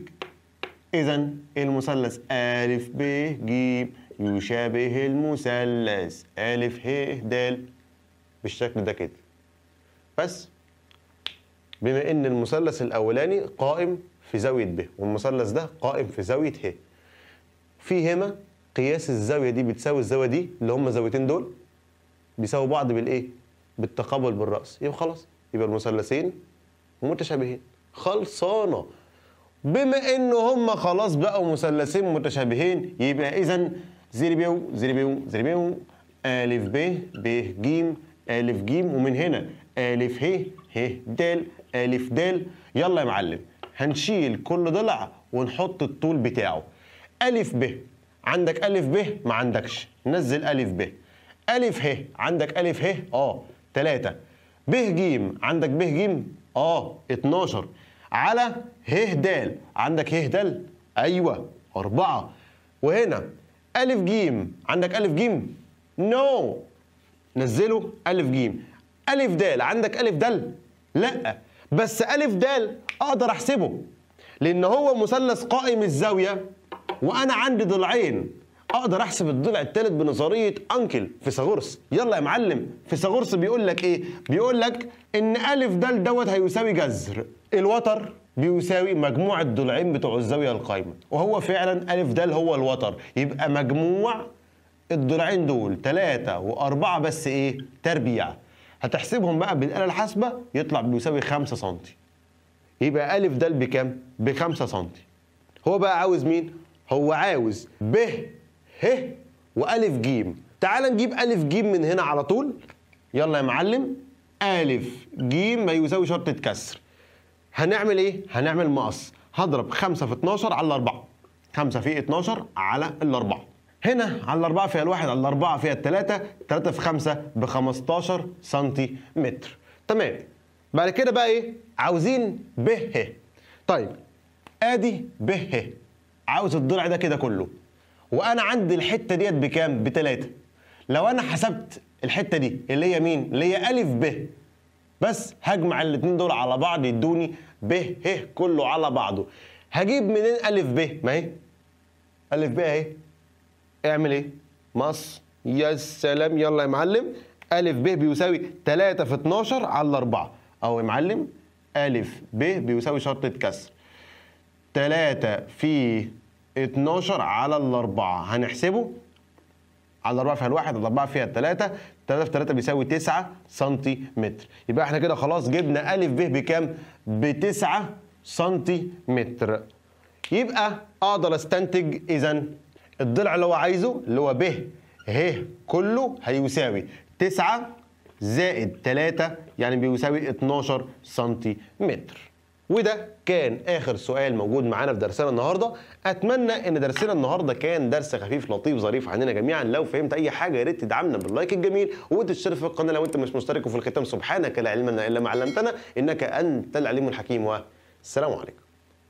إذا المثلث ألف ب ج يشابه المثلث ألف ه د بالشكل ده كده بس بما ان المثلث الاولاني قائم في زاويه ب والمثلث ده قائم في زاويه ه في هنا قياس الزاويه دي بتساوي الزاويه دي اللي هم الزاويتين دول بيساوي بعض بالايه بالتقابل بالراس يبقى خلاص يبقى المثلثين متشابهين خلصانه بما ان هم خلاص بقوا مثلثين متشابهين يبقى اذا ب زربيو ب الف ب ب ج ا ج ومن هنا ا ه ه د الف د يلا يا معلم هنشيل كل ضلع ونحط الطول بتاعه الف ب عندك الف ب ما عندكش نزل الف ب الف ه عندك الف ه اه 3 ب ج عندك ب ج اه 12 على ه د عندك ه د ايوه 4 وهنا الف ج عندك الف ج نو no. نزله الف ج الف د عندك الف د لا بس ألف د أقدر أحسبه لأن هو مثلث قائم الزاوية وأنا عندي ضلعين أقدر أحسب الضلع الثالث بنظرية أنكل فيثاغورس يلا يا معلم فيثاغورس بيقول لك إيه؟ بيقول لك إن ألف د دوت هيساوي جذر الوتر بيساوي مجموع الضلعين بتوع الزاوية القايمة وهو فعلا ألف د هو الوتر يبقى مجموع الضلعين دول 3 و4 بس إيه؟ تربيع هتحسبهم بقى بالاله الحاسبه يطلع بيساوي 5 سم يبقى الف ده بكام ب 5 سم هو بقى عاوز مين هو عاوز ب ه والف ج تعال نجيب الف ج من هنا على طول يلا يا معلم الف ج ما يساوي شرطه كسر هنعمل ايه هنعمل مقص هضرب 5 في 12 على 4 5 في 12 على الأربعة هنا على الأربعة فيها الواحد على الأربعة فيها التلاتة ثلاثة في خمسة بخمستاشر سنتي متر تمام بعد كده بقى إيه عاوزين ب ه طيب آدي ب ه عاوز الضلع ده كده كله وأنا عندي الحتة ديت بكام بتلاتة لو أنا حسبت الحتة دي اللي هي مين اللي هي ألف ب بس هجمع الاتنين دول على بعض يدوني ب ه كله على بعضه هجيب منين ألف ب ما هي ألف ب أهي اعمل ايه؟ مص يا سلام يلا يا معلم ا ب بيساوي 3 في 12 على 4 أهو يا معلم ا ب بيساوي شرطة كسر 3 في 12 على الأربعة هنحسبه على الأربعة فيها الواحد على الأربعة فيها الثلاثة 3 في 3 بيساوي 9 سنتيمتر يبقى احنا كده خلاص جبنا ا ب بكام؟ ب 9 سنتيمتر يبقى أقدر أستنتج إذا الضلع اللي هو عايزه اللي هو ب ه كله هيساوي 9 زائد 3 يعني بيساوي 12 سنتيمتر وده كان اخر سؤال موجود معانا في درسنا النهارده اتمنى ان درسنا النهارده كان درس خفيف لطيف ظريف عننا جميعا لو فهمت اي حاجه يا ريت تدعمنا باللايك الجميل وتشترك في القناه لو انت مش مشترك وفي الختام سبحانك لا علم لنا الا ما علمتنا انك انت العليم الحكيم والسلام عليكم